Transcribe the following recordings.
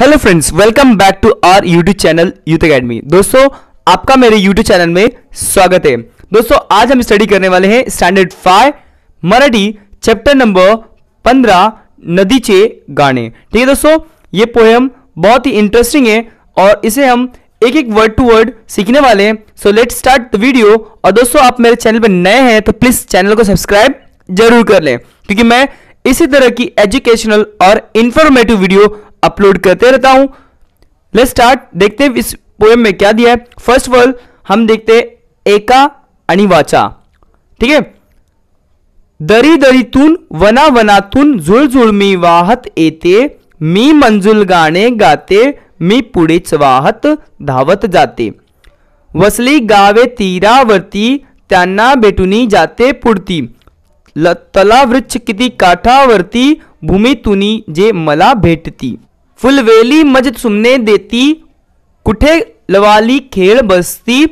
Hello friends welcome back to our YouTube channel Youth Academy दोस्तों आपका मेरे YouTube channel में स्वागत है दोस्तों आज हम स्टडी करने वाले हैं standard five Marathi chapter number पंद्रह नदीचे गाने ठीक है दोस्तों ये पोएम बहुत ही इंटरेस्टिंग है और इसे हम एक एक वर्ड टू वर्ड सीखने वाले हैं so let start the video और दोस्तों आप मेरे चैनल पर नए हैं तो प्लीज़ चैनल को सब्सक्राइब जरूर कर लें क्योंकि मैं इसी तरह की एजुकेशनल और इंफॉर्मेटिव वीडियो अपलोड करते रहता हूं लेट्स स्टार्ट देखते हैं इस पोएम में क्या दिया है फर्स्ट ऑफ ऑल हम देखते एका अनिवाचा ठीक है दरी दरी तुन वना वना वनातून झुळझुळ मी वाहत एते मी मंजुल गाने गाते मी पुढेच चवाहत धावत जाते वसली गावे तीरावरती त्यांना भेटूनी जाते पुढती ल वृक्ष किती काठावरती भूमी तुनी जे मला भेटती फुलवेली मज सुमने देती कुठे लवाली खेळ बसती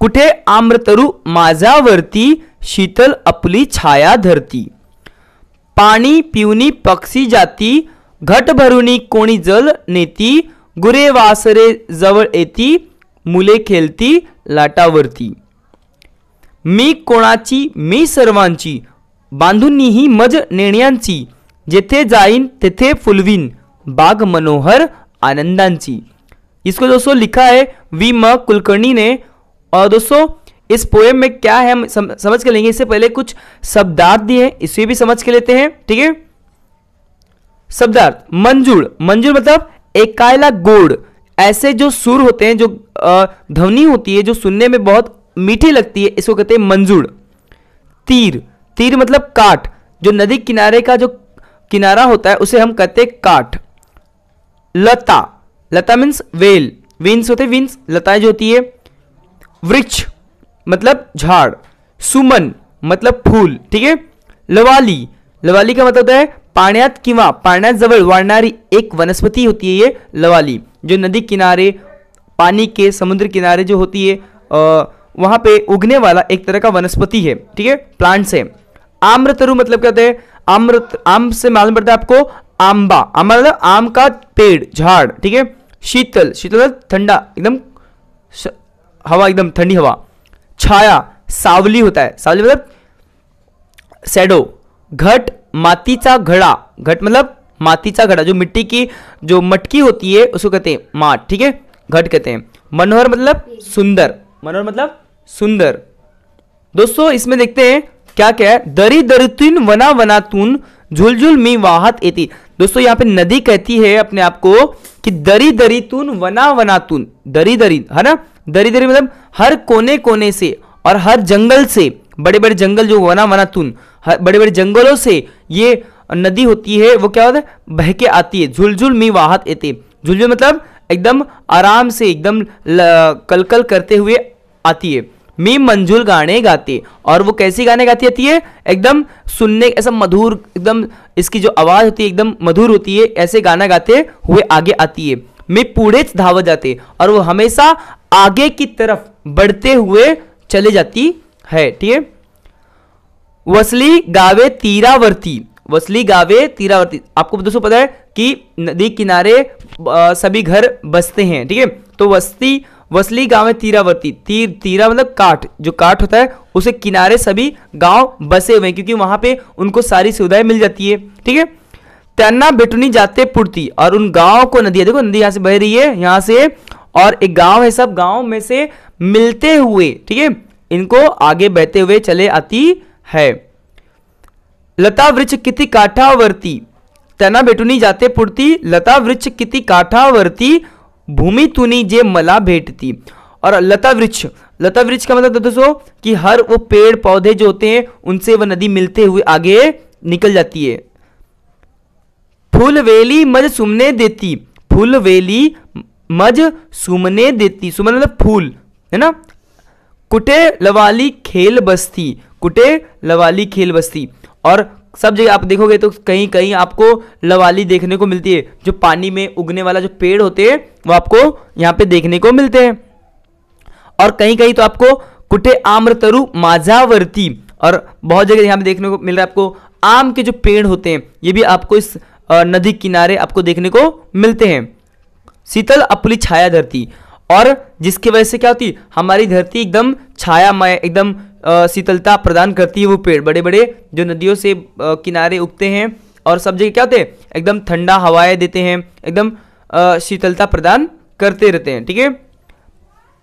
कुठे आम्रतरू माझ्यावरती शीतल आपली छाया धरती पाणी पिवनी पक्षी जाती घट भरुनी कोणी जल नेती गुरे वासरे जवळ येती मुले खेळती लाटावरती मी कोणाची मी सर्वांची बांधूंनीही मज नेण्यांची जेथे जाइन तेथे फुलवीन बाग मनोहर आनंदांची इसको दोस्तों लिखा है वी म कुलकर्णी ने और दोस्तों इस पोएम में क्या है हम समझ के लेंगे इससे पहले कुछ शब्दार्थ दिए हैं इसे भी समझ के लेते हैं ठीक है शब्दार्थ मंजूर मंजूर मतलब एकायला गोड़ ऐसे जो सुर होते हैं जो ध्वनि होती है जो सुनने में बहुत मीठी लगती है इसको कहते हैं मंजूर तीर तीर मतलब काट जो नदी किनारे का जो किनारा होता है उसे हम कहते हैं काट लता लता मीन्स वेल विंस होते विंस लताएं जो होती है वृक्ष मतलब झाड़ सुमन मतलब फूल ठीक है लवाली लवाली का मतलब होता है पाण्यात कि पाण्यात जवळ वाढणारी एक वनस्पति होती है ये लवाली जो नदी किनारे पानी के समुद्र किनारे जो होती है आ, वहां पे उगने वाला एक तरह का वनस्पति है ठीक है प्लांट्स है आम्रतरु मतलब कहते हैं आम्रत आम से मालूम पड़ता है आपको आंबा आम्बा मतलब आम का पेड़ झाड़ ठीक है शीतल शीतल मतलब ठंडा एकदम हवा एकदम ठंडी हवा छाया सावली होता है सावली मतलब सैडो घट मातीचा घड़ा घट मतलब मातीचा घड़ा जो मिट्टी की जो मटकी होती है उसको कहते हैं माट ठीक है घट कहते हैं मनोहर मतलब सुंदर मनोहर मतलब सुंदर दोस्तों इसमें देखते हैं क्या क्या है दरी दरितुन वना वनातून झुलझुल मी वाहत एती दोस्तों यहाँ पे नदी कहती है अपने आप को कि दरी दरितुन वना वनातून दरी दरी है ना दरी दरी मतलब हर कोने कोने से और हर जंगल से बड़े बड़े जंगल जो वना वनातून बड़े बड़े जंगलों से ये नदी होती है वो क्या होता है बहके आती है झुलझुल मी वाहत एते झुलझुल मतलब एकदम आराम से एकदम कलकल करते हुए आती है मी मंजूर गाने गाती और वो कैसी गाने गाती आती है एकदम सुनने ऐसा मधुर एकदम इसकी जो आवाज़ होती है एकदम मधुर होती है ऐसे गाना गाते हुए आगे आती है मैं पूरे धावत जाते और वो हमेशा आगे की तरफ बढ़ते हुए चले जाती है ठीक है वसली गावे तीरावर्ती वसली गावे तीरावर्ती आपको दोस्तों पता है कि नदी किनारे सभी घर बसते हैं ठीक है तो वस्ती वसली गांव है तीरावर्ती तीर तीरा मतलब काट जो काट होता है उसे किनारे सभी गांव बसे हुए क्योंकि वहां पे उनको सारी सुविधाएं मिल जाती है ठीक है तैना बेटुनी जाते पूर्ति और उन गांव को नदी देखो नदी यहाँ से बह रही है यहां से और एक गांव है सब गांव में से मिलते हुए ठीक है इनको आगे बहते हुए चले आती है लता वृक्ष किति काठावर्ती तैना बेटुनी जाते पूर्ति लता वृक्ष किति काठावर्ती भूमि तुनी जे मला भेटती और लता वृक्ष लता वृक्ष का मतलब दोस्तों कि हर वो पेड़ पौधे जो होते हैं उनसे वह नदी मिलते हुए आगे निकल जाती है फूलवेली मज सुमने देती फूलवेली मज सुमने देती सुमन मतलब फूल है ना कुटे लवाली खेल बस्ती कुटे लवाली खेल बस्ती और सब जगह आप देखोगे तो कहीं कहीं आपको लवाली देखने को मिलती है जो पानी में उगने वाला जो पेड़ होते हैं वो आपको यहाँ पे देखने को मिलते हैं और कहीं कहीं तो आपको कुटे आम्रतरु माझावर्ती और बहुत जगह यहाँ पे देखने को मिल रहा है आपको आम के जो पेड़ होते हैं ये भी आपको इस नदी किनारे आपको देखने को मिलते हैं शीतल अपली छाया धरती और जिसकी वजह से क्या होती हमारी धरती एकदम छायामय एकदम शीतलता प्रदान करती है वो पेड़ बड़े बड़े जो नदियों से किनारे उगते हैं और सब जगह क्या होते हैं एकदम ठंडा हवाएं देते हैं एकदम शीतलता प्रदान करते रहते हैं ठीक है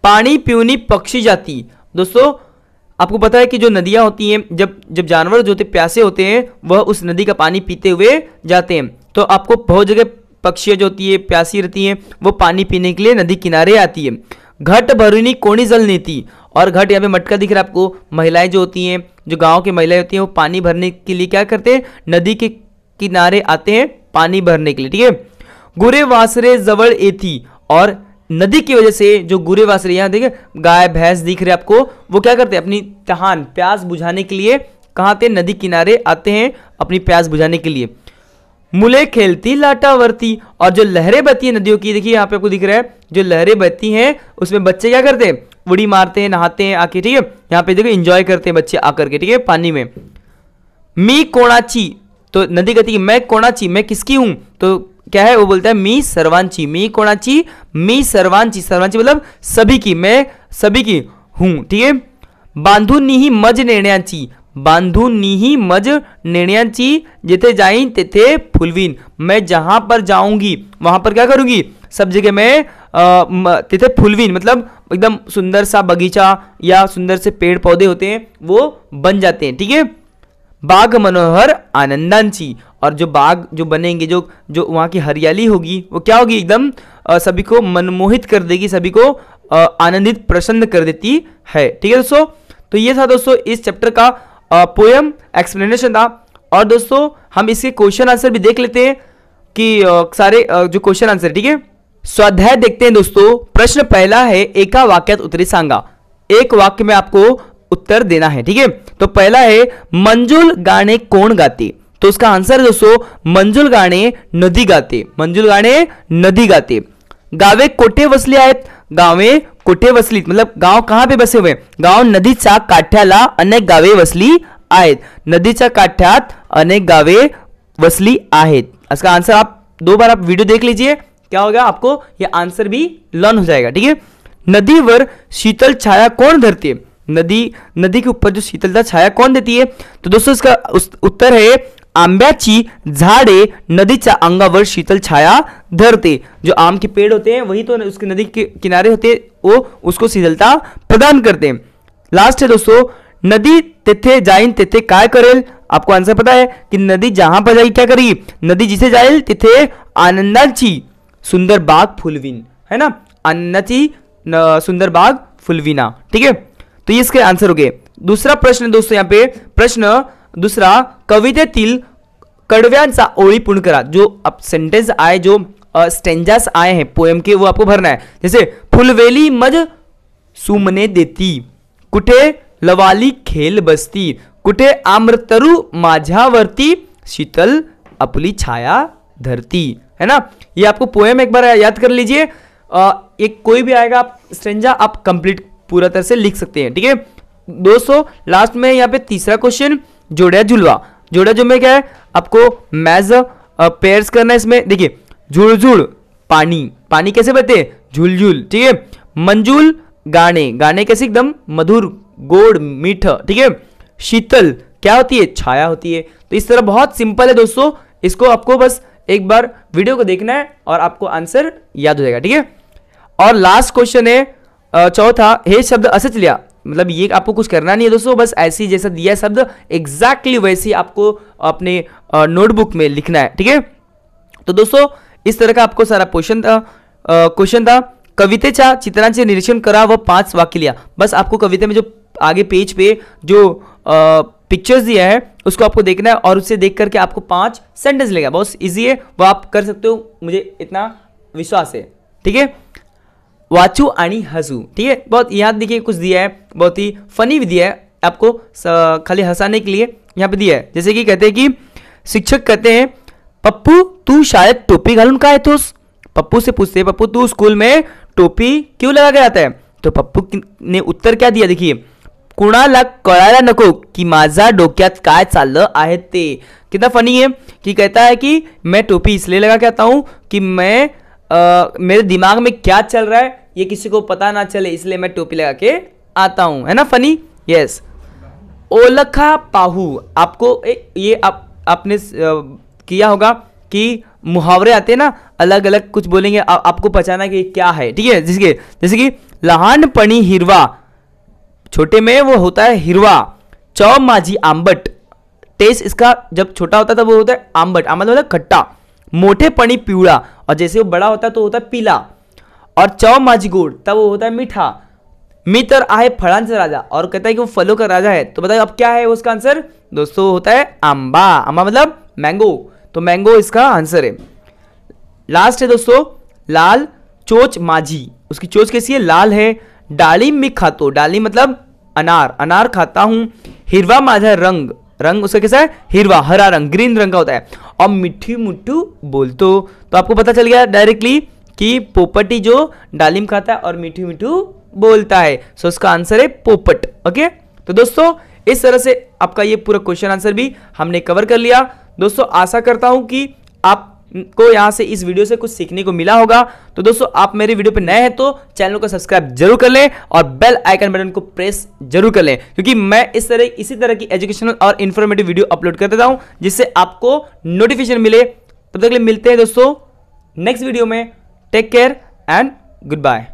पानी पीऊनी पक्षी जाति दोस्तों आपको पता है कि जो नदियाँ होती हैं जब जब जानवर जो होते प्यासे होते हैं वह उस नदी का पानी पीते हुए जाते हैं तो आपको बहुत जगह पक्षियाँ जो होती है प्यासी रहती हैं वो पानी पीने के लिए नदी किनारे आती है घट भरूनी कोणी जल नीति और घट यहाँ पे मटका दिख रहा है आपको महिलाएं जो होती हैं जो गांव की महिलाएं होती हैं वो पानी भरने के लिए क्या करते हैं नदी के किनारे आते हैं पानी भरने के लिए ठीक है गुरे वासरे जवर एथी और नदी की वजह से जो गुरे वासरे यहाँ देखिए गाय भैंस दिख रहे आपको वो क्या करते हैं अपनी तहान प्यास बुझाने के लिए कहाँ थे नदी किनारे आते हैं अपनी प्यास बुझाने के लिए मुले खेलती लाटावर्ती और जो लहरें बहती हैं नदियों की देखिए यहाँ पे आपको दिख रहा है जो लहरें बहती हैं उसमें बच्चे क्या करते हैं उड़ी मारते हैं नहाते हैं आके ठीक है यहाँ पे देखो इंजॉय करते हैं बच्चे आकर के ठीक है पानी में मी कोणाची तो नदी कहती है मैं कोणाची मैं किसकी हूँ तो क्या है वो बोलता है मी सर्वांची मी कोणाची मी सर्वांची सर्वांची मतलब सभी की मैं सभी की हूं ठीक है नीही मज नेण्याची नीही मज नेण्याची जिथे जाई तिथे फुलवीन मैं जहां पर जाऊंगी वहां पर क्या करूंगी सब जगह मैं तिथे फुलवीन मतलब एकदम सुंदर सा बगीचा या सुंदर से पेड़ पौधे होते हैं वो बन जाते हैं ठीक है बाघ मनोहर आनंदांची और जो बाग जो बनेंगे जो जो वहाँ की हरियाली होगी वो क्या होगी एकदम सभी को मनमोहित कर देगी सभी को आनंदित प्रसन्न कर देती है ठीक है दोस्तों तो ये था दोस्तों इस चैप्टर का पोएम एक्सप्लेनेशन था और दोस्तों हम इसके क्वेश्चन आंसर भी देख लेते हैं कि सारे जो क्वेश्चन आंसर ठीक है स्वाध्याय देखते हैं दोस्तों प्रश्न पहला है एका वाक्यात उत्तरी सांगा एक वाक्य में आपको उत्तर देना है ठीक है तो पहला है मंजुल गाने कौन गाती तो उसका आंसर है दोस्तों मंजुल गाणे नदी गाते मंजुल गाणे नदी गाते गावे कोठे वसले आहेत गावे कोठे वसली मतलब गाव कहाँ पे बसे हुए नदी नदीच्या काठ्याला अनेक गावे वसली आहेत नदीच्या काठ्यात अनेक गावे वसली आहेत इसका आंसर आप दो बार आप वीडियो देख लीजिए क्या होगा आपको ये आंसर भी लर्न हो जाएगा ठीक है नदी वर शीतल छाया कौन धरती है नदी नदी के ऊपर जो शीतलता छाया कौन देती है तो दोस्तों इसका उत्तर है आंब्या झाड़े नदी अंगा व शीतल छाया धरते जो आम के पेड़ होते हैं वही तो उसके नदी के किनारे होते वो उसको शीतलता प्रदान करते हैं लास्ट है दोस्तों नदी तिथे जाइन तिथे काय करेल आपको आंसर पता है कि नदी जहां पर जाएगी क्या करेगी नदी जिसे जाए तिथे आनंदाची सुंदर बाग फुलवीन है ना आनंदाची सुंदर बाग फुलवीना ठीक है तो ये इसके आंसर हो गए दूसरा प्रश्न दोस्तों यहाँ पे प्रश्न दुसरा कवित कड़व्या ओलीपूर्ण करा जो अब सेंटेंस आए जो स्टेंजास आए हैं पोएम के वो आपको भरना है जैसे फुलवेली मज सुमने देती कुठे लवाली खेल बसती कुठे आम्रतरु माझावर्ती शीतल अपली छाया धरती है ना ये आपको पोएम एक बार याद कर लीजिए एक कोई भी आएगा आप स्टेंजा आप कंप्लीट पूरा तरह से लिख सकते हैं ठीक है दोस्तों लास्ट में यहाँ पे तीसरा क्वेश्चन जोड़ा जुलवा जोड़ा जुम्मे क्या है आपको मैज पेयर्स करना है इसमें देखिए झुलझुल पानी पानी कैसे हैं झुलझुल ठीक है मंजुल गाने गाने कैसे एकदम मधुर गोड़ मीठा ठीक है शीतल क्या होती है छाया होती है तो इस तरह बहुत सिंपल है दोस्तों इसको आपको बस एक बार वीडियो को देखना है और आपको आंसर याद हो जाएगा ठीक है और लास्ट क्वेश्चन है चौथा हे शब्द असच लिया मतलब ये आपको कुछ करना नहीं है दोस्तों बस ऐसी जैसा दिया शब्द एग्जैक्टली वैसे आपको अपने नोटबुक में लिखना है ठीक है तो दोस्तों इस तरह का आपको सारा क्वेश्चन था क्वेश्चन था कवितेच्या चित्रांच निरीक्षण करा वह पांच वाक्य लिया बस आपको कविता में जो आगे पेज पे जो पिक्चर्स दिया है उसको आपको देखना है और उससे देख करके आपको पांच सेंटेंस लेगा बहुत ईजी है वो आप कर सकते हो मुझे इतना विश्वास है ठीक है वाचू आणि हंसू ठीक है बहुत यहाँ देखिए कुछ दिया है बहुत ही फनी भी दिया है आपको खाली हंसाने के लिए यहाँ पे दिया है जैसे कि कहते हैं कि शिक्षक कहते हैं पप्पू तू शायद टोपी घालून का येतोस पप्पू से पूछते हैं पप्पू तू स्कूल में टोपी क्यों लगा के आता है तो पप्पू ने उत्तर क्या दिया देखिए कुणाला कळायला नको की माझा डोक्यात काय चाललं आहे ते कितना फनी है कि कहता है कि मैं टोपी इसलिए लगा के आता हूँ कि मैं आ, मेरे दिमाग में क्या चल रहा है ये किसी को पता ना चले इसलिए मैं टोपी लगा के आता हूँ है ना फनी यस ओलखा पाहू आपको ए, ये आप आपने किया होगा कि मुहावरे आते हैं ना अलग अलग कुछ बोलेंगे आ, आपको पहचाना कि क्या है ठीक है जिसके जैसे कि पणी हिरवा छोटे में वो होता है हिरवा चौ माझी आंबट टेस्ट इसका जब छोटा होता था वो होता है आंबट आंबट मतलब खट्टा मोटे पणी पीड़ा और जैसे वो बड़ा होता है तो होता है पीला और चौ माझी गोड तब वो होता है मीठा मित्र आहे फळांचा राजा और कहता है कि वो फलों का राजा है तो बताओ अब क्या है उसका आंसर दोस्तों होता है आंबा आंबा मतलब मैंगो तो मैंगो इसका आंसर है लास्ट है दोस्तों लाल चोच माझी उसकी चोच कैसी है लाल है डाली भी खातो डाली मतलब अनार अनार खाता हूँ हिरवा माझा रंग रंग उसका कैसा है हिरवा हरा रंग ग्रीन रंग का होता है और मिठ्ठी मुठ्ठू बोलतो तो आपको पता चल गया डायरेक्टली कि पोपटी जो डालिम खाता है और मीठू मीठू बोलता है सो इसका आंसर है पोपट ओके तो दोस्तों इस तरह से आपका ये पूरा क्वेश्चन आंसर भी हमने कवर कर लिया दोस्तों आशा करता हूं कि आप को यहां से इस वीडियो से कुछ सीखने को मिला होगा तो दोस्तों आप मेरे वीडियो पर नए हैं तो चैनल को सब्सक्राइब जरूर कर लें और बेल आइकन बटन को प्रेस जरूर कर लें क्योंकि मैं इस तरह इसी तरह की एजुकेशनल और इन्फॉर्मेटिव वीडियो अपलोड कर देता जिससे आपको नोटिफिकेशन मिले तब तो तक लिए मिलते हैं दोस्तों नेक्स्ट वीडियो में Take care and goodbye.